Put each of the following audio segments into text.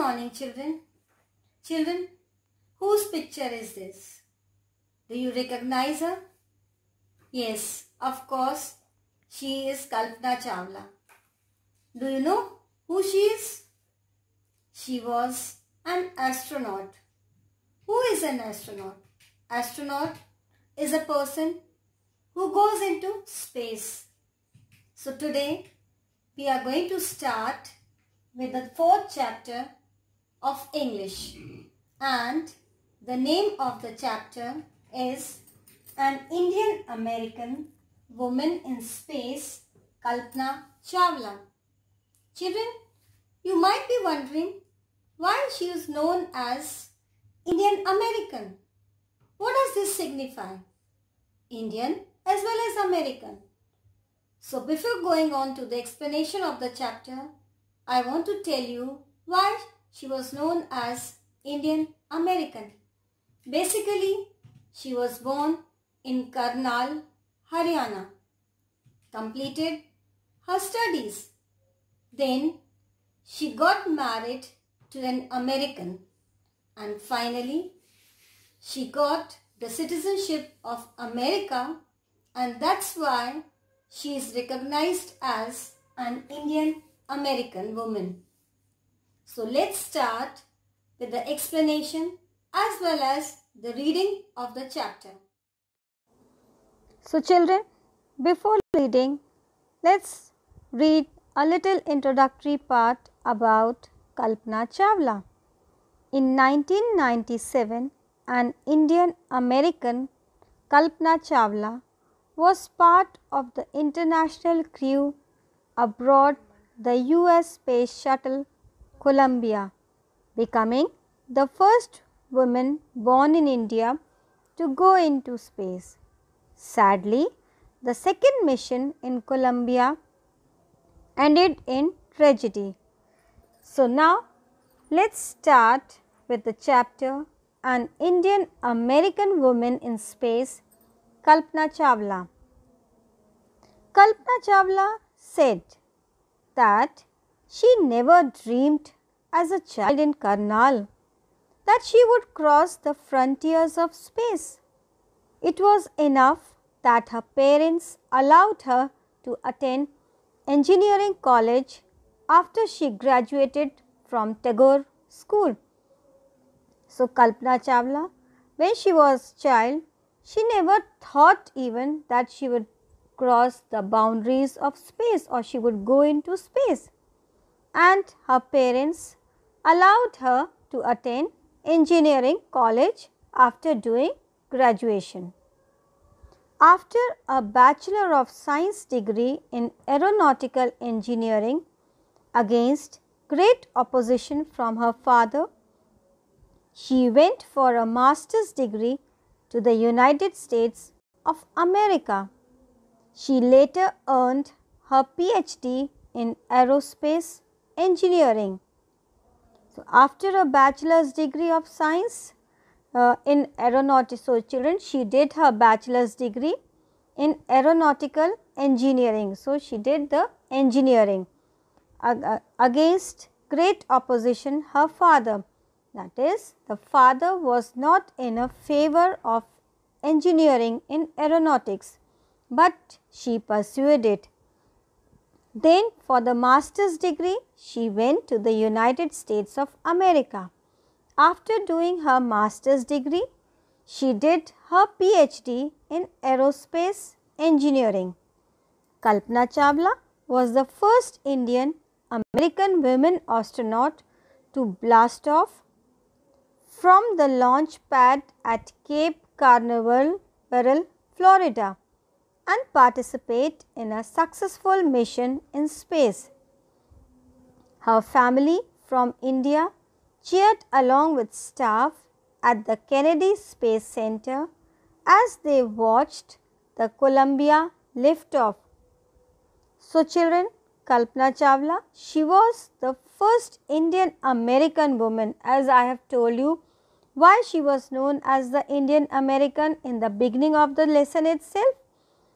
morning, children. Children, whose picture is this? Do you recognize her? Yes, of course. She is Kalpana Chawla. Do you know who she is? She was an astronaut. Who is an astronaut? Astronaut is a person who goes into space. So today we are going to start with the fourth chapter of English and the name of the chapter is An Indian American Woman in Space Kalpana Chawla. Children, you might be wondering why she is known as Indian American. What does this signify? Indian as well as American. So before going on to the explanation of the chapter, I want to tell you why she was known as Indian American. Basically, she was born in Karnal, Haryana, completed her studies. Then she got married to an American and finally she got the citizenship of America and that's why she is recognized as an Indian American woman. So let's start with the explanation as well as the reading of the chapter. So children, before reading, let's read a little introductory part about Kalpana Chawla. In 1997, an Indian American, Kalpana Chawla, was part of the international crew aboard the US space shuttle Columbia, becoming the first woman born in India to go into space. Sadly, the second mission in Columbia ended in tragedy. So, now let's start with the chapter An Indian American Woman in Space, Kalpana Chawla. Kalpana Chawla said that she never dreamed as a child in Karnal that she would cross the frontiers of space. It was enough that her parents allowed her to attend engineering college after she graduated from Tagore school. So Kalpana Chawla, when she was child, she never thought even that she would cross the boundaries of space or she would go into space. And her parents allowed her to attend engineering college after doing graduation. After a Bachelor of Science degree in aeronautical engineering against great opposition from her father, she went for a master's degree to the United States of America. She later earned her PhD in aerospace engineering. So, after a bachelor's degree of science uh, in aeronautics, so children she did her bachelor's degree in aeronautical engineering. So, she did the engineering uh, against great opposition her father that is the father was not in a favor of engineering in aeronautics, but she pursued it then for the master's degree, she went to the United States of America. After doing her master's degree, she did her PhD in aerospace engineering. Kalpana Chawla was the first Indian American women astronaut to blast off from the launch pad at Cape Carnival, Florida and participate in a successful mission in space. Her family from India cheered along with staff at the Kennedy Space Center as they watched the Columbia liftoff. So, children, Kalpana Chawla, she was the first Indian American woman, as I have told you, why she was known as the Indian American in the beginning of the lesson itself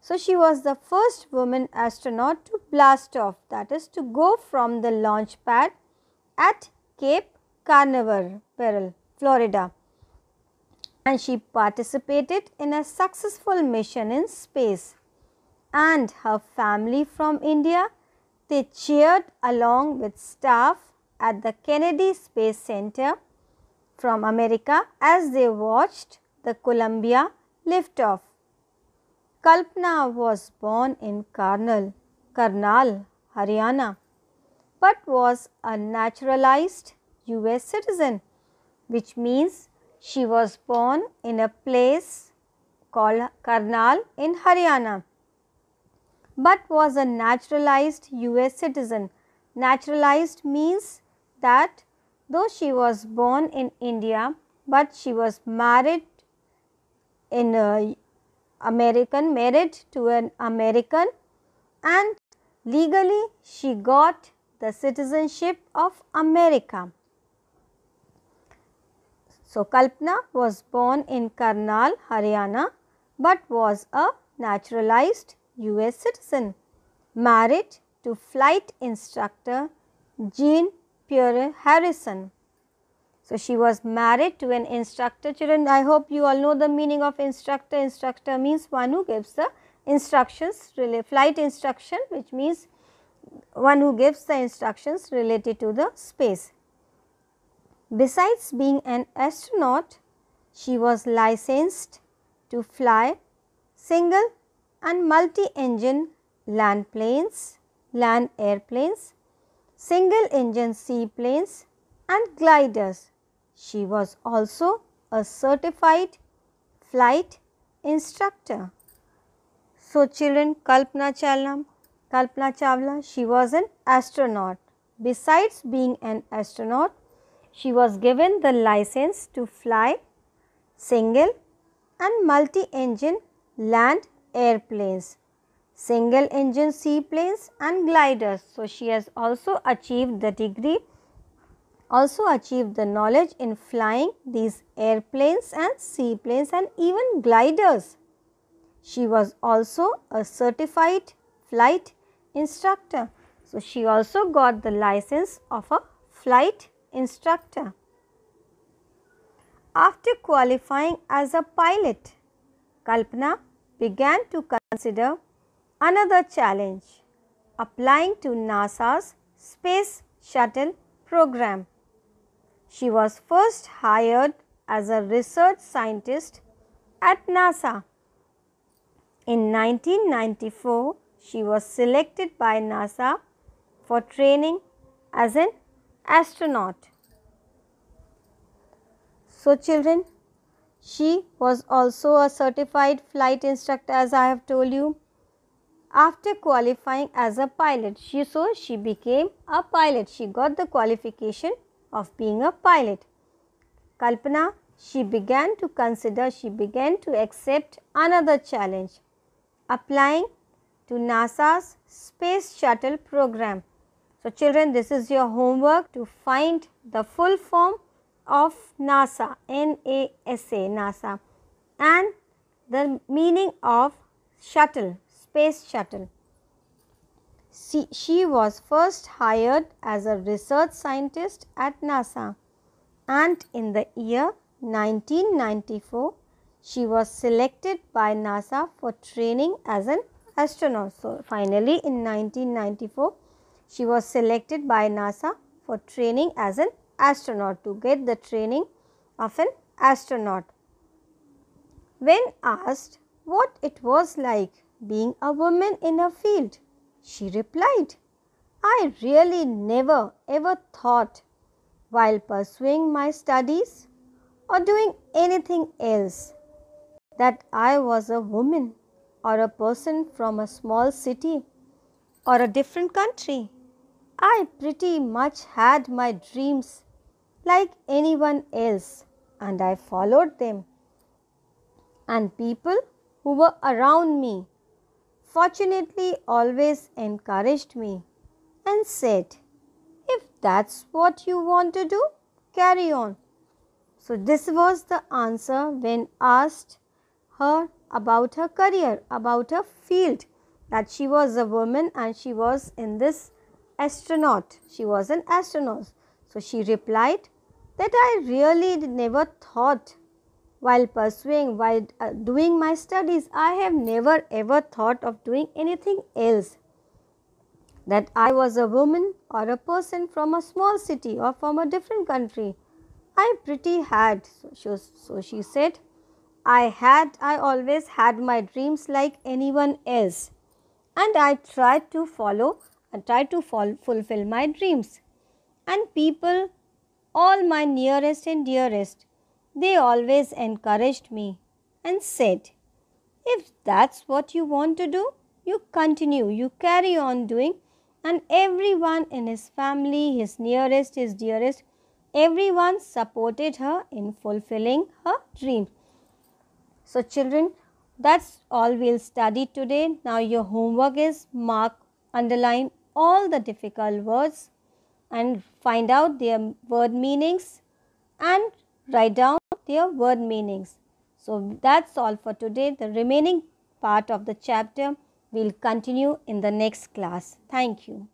so, she was the first woman astronaut to blast off that is to go from the launch pad at Cape Canaveral, Florida and she participated in a successful mission in space and her family from India they cheered along with staff at the Kennedy Space Center from America as they watched the Columbia liftoff. Kalpana was born in Karnal, Karnal, Haryana, but was a naturalized US citizen, which means she was born in a place called Karnal in Haryana, but was a naturalized US citizen. Naturalized means that though she was born in India, but she was married in a American married to an American and legally she got the citizenship of America. So, Kalpana was born in Karnal, Haryana but was a naturalized US citizen, married to flight instructor Jean Pierre Harrison. So, she was married to an instructor. Children, I hope you all know the meaning of instructor. Instructor means one who gives the instructions, flight instruction which means one who gives the instructions related to the space. Besides being an astronaut, she was licensed to fly single and multi-engine land planes, land airplanes, single engine seaplanes and gliders. She was also a certified flight instructor. So children, Kalpana Chawla, Kalpana Chawla, she was an astronaut. Besides being an astronaut, she was given the license to fly single and multi-engine land airplanes, single engine seaplanes and gliders. So, she has also achieved the degree also achieved the knowledge in flying these airplanes and seaplanes and even gliders. She was also a certified flight instructor. So, she also got the license of a flight instructor. After qualifying as a pilot, Kalpana began to consider another challenge applying to NASA's Space Shuttle program. She was first hired as a research scientist at NASA. In 1994, she was selected by NASA for training as an astronaut. So, children, she was also a certified flight instructor as I have told you. After qualifying as a pilot, she so she became a pilot. She got the qualification of being a pilot. Kalpana, she began to consider, she began to accept another challenge applying to NASA's Space Shuttle program. So, children, this is your homework to find the full form of NASA, N-A-S-A, NASA, and the meaning of shuttle, space shuttle she was first hired as a research scientist at NASA and in the year 1994 she was selected by NASA for training as an astronaut. So, finally in 1994 she was selected by NASA for training as an astronaut to get the training of an astronaut. When asked what it was like being a woman in a field, she replied, I really never ever thought while pursuing my studies or doing anything else that I was a woman or a person from a small city or a different country. I pretty much had my dreams like anyone else and I followed them. And people who were around me fortunately always encouraged me and said, If that's what you want to do, carry on. So, this was the answer when asked her about her career, about her field, that she was a woman and she was in this astronaut. She was an astronaut. So, she replied that I really never thought while pursuing, while uh, doing my studies, I have never ever thought of doing anything else. That I was a woman or a person from a small city or from a different country, I pretty had, so she, so she said. I had, I always had my dreams like anyone else, and I tried to follow and tried to fulfill my dreams. And people, all my nearest and dearest, they always encouraged me and said, If that's what you want to do, you continue, you carry on doing, and everyone in his family, his nearest, his dearest, everyone supported her in fulfilling her dream. So, children, that's all we'll study today. Now, your homework is mark, underline all the difficult words and find out their word meanings and write down their word meanings. So that's all for today. The remaining part of the chapter will continue in the next class. Thank you.